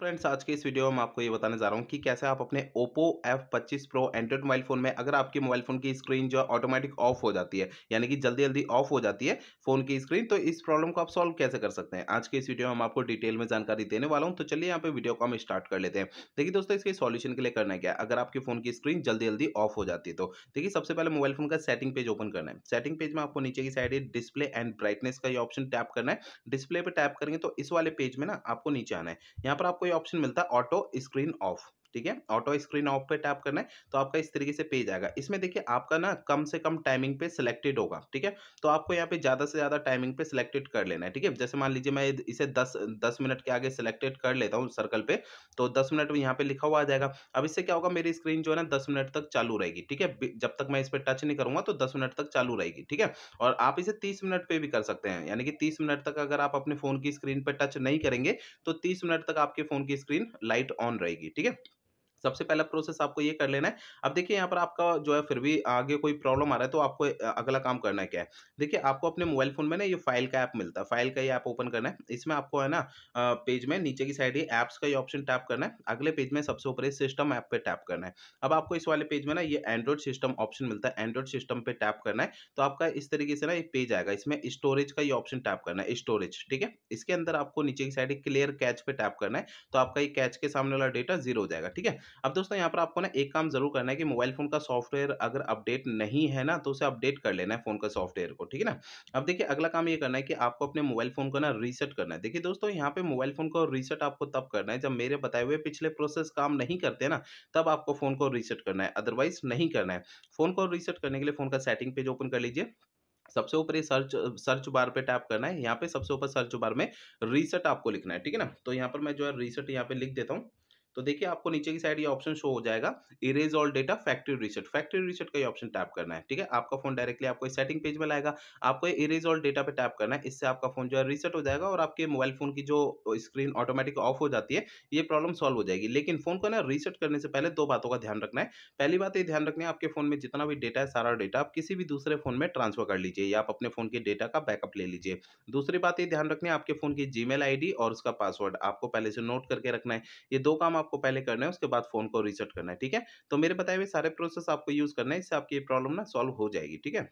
friends आज के इस वीडियो में मैं आपको ये बताने जा रहा हूँ कि कैसे आप अपने Oppo F25 Pro Android mobile phone में अगर आपके मोबाइल फ़ोन की स्क्रीन जो है ऑटोमेटिक ऑफ हो जाती है यानी कि जल्दी जल्दी ऑफ हो जाती है फ़ोन की स्क्रीन तो इस प्रॉब्लम को आप सॉल्व कैसे कर सकते हैं आज के इस वीडियो में हम आपको डिटेल में जानकारी देने वाला हूँ तो चलिए यहाँ पे वीडियो को हम स्टार्ट कर लेते हैं देखिए दोस्तों इसके सॉल्यूशन के लिए करना है क्या अगर आपके फ़ोन की स्क्रीन जल्दी जल्दी ऑफ हो जाती है तो देखिए सबसे पहले मोबाइल फ़ोन का सेटिंग पेज ओपन करना है सेटिंग पेज में आपको नीचे की साइड डिस्प्ले एंड ब्राइटनेस का ये ऑप्शन टैप करना है डिस्प्ले पर टैप करेंगे तो इस वाले पेज में ना आपको नीचे आना है यहाँ पर आपको कोई ऑप्शन मिलता है ऑटो स्क्रीन ऑफ ठीक है ऑटो स्क्रीन ऑफ पे टैप करना है तो आपका इस तरीके से पेज आएगा इसमें देखिए आपका ना कम से कम टाइमिंग पे सिलेक्टेड होगा ठीक है तो आपको यहाँ पे ज़्यादा से ज़्यादा टाइमिंग पे सिलेक्टेड कर लेना है ठीक है जैसे मान लीजिए मैं इसे दस दस मिनट के आगे सिलेक्टेड कर लेता हूँ सर्कल पे तो दस मिनट में यहाँ पे लिखा हुआ आ जाएगा अब इससे क्या होगा मेरी स्क्रीन जो है ना दस मिनट तक चालू रहेगी ठीक है जब तक मैं इस पर टच नहीं करूंगा तो दस मिनट तक चालू रहेगी ठीक है और आप इसे तीस मिनट पे भी कर सकते हैं यानी कि तीस मिनट तक अगर आप अपने फ़ोन की स्क्रीन पर टच नहीं करेंगे तो तीस मिनट तक आपके फ़ोन की स्क्रीन लाइट ऑन रहेगी ठीक है सबसे पहला प्रोसेस आपको ये कर लेना है अब देखिए यहाँ पर आपका जो है फिर भी आगे कोई प्रॉब्लम आ रहा है तो आपको अगला काम करना है क्या है देखिए आपको अपने मोबाइल फोन में ना ये फाइल का ऐप मिलता है फाइल का ये ऐप ओपन करना है इसमें आपको है ना पेज में नीचे की साइड ये ऐप्स का ये ऑप्शन टैप करना है अगले पेज में सबसे ऊपर सिस्टम ऐप पर टैप करना है अब आपको इस वाले पेज में ना ये एंड्रॉइड सिस्टम ऑप्शन मिलता है एंड्रॉइड सिस्टम पर टैप करना है तो आपका इस तरीके से ना ये पेज आएगा इसमें स्टोरेज का ये ऑप्शन टैप करना है स्टोरेज ठीक है इसके अंदर आपको नीचे की साइड क्लियर कैच पर टैप करना है तो आपका ये कैच के सामने वाला डेटा जीरो हो जाएगा ठीक है अब दोस्तों यहाँ पर आपको ना एक काम जरूर करना है कि मोबाइल फोन का सॉफ्टवेयर अगर अपडेट नहीं है ना तो उसे अपडेट कर लेना है फोन का सॉफ्टवेयर को ठीक है ना अब देखिए अगला काम ये करना है कि आपको अपने मोबाइल फोन को ना रीसेट करना है देखिए दोस्तों यहाँ पे मोबाइल फोन को रीसेट आपको तब करना है जब मेरे बताए हुए पिछले प्रोसेस काम नहीं करते ना तब आपको फोन को रीसेट करना है अदरवाइज नहीं करना है फोन को रीसेट करने के लिए फोन का सेटिंग पेज ओपन कर लीजिए सबसे ऊपर ये सर्च सर्च बार पे टैप करना है यहाँ पे सबसे ऊपर सर्च बार में रीसेट आपको लिखना है ठीक है ना तो यहाँ पर मैं जो है रीसेट यहाँ पे लिख देता हूँ तो देखिए आपको नीचे की साइड ये ऑप्शन शो हो जाएगा erase all data factory reset factory reset का ये ऑप्शन टैप करना है ठीक है आपका फोन डायरेक्टली आपको सेटिंग पेज में लाएगा आपको इरेज ऑल डेटा पे टैप करना है इससे आपका फोन जो है रीसेट हो जाएगा और आपके मोबाइल फोन की जो स्क्रीन ऑटोमेटिक ऑफ हो जाती है ये प्रॉब्लम सॉल्व हो जाएगी लेकिन फोन को ना रीसेट करने से पहले दो बातों का ध्यान रखना है पहली बात ये ध्यान रखना है आपके फोन में जितना भी डेटा है सारा डेटा आप किसी भी दूसरे फोन में ट्रांसफर कर लीजिए या आप अपने फोन के डेटा का बैकअप ले लीजिए दूसरी बात ये ध्यान रखना है आपके फोन की जीमेल आईडी और उसका पासवर्ड आपको पहले से नोट करके रखना है ये दो काम आप आपको पहले करना है उसके बाद फोन को रिसेट करना है ठीक है तो मेरे बताए हुए सारे प्रोसेस आपको यूज करना है इससे आपकी प्रॉब्लम ना सॉल्व हो जाएगी ठीक है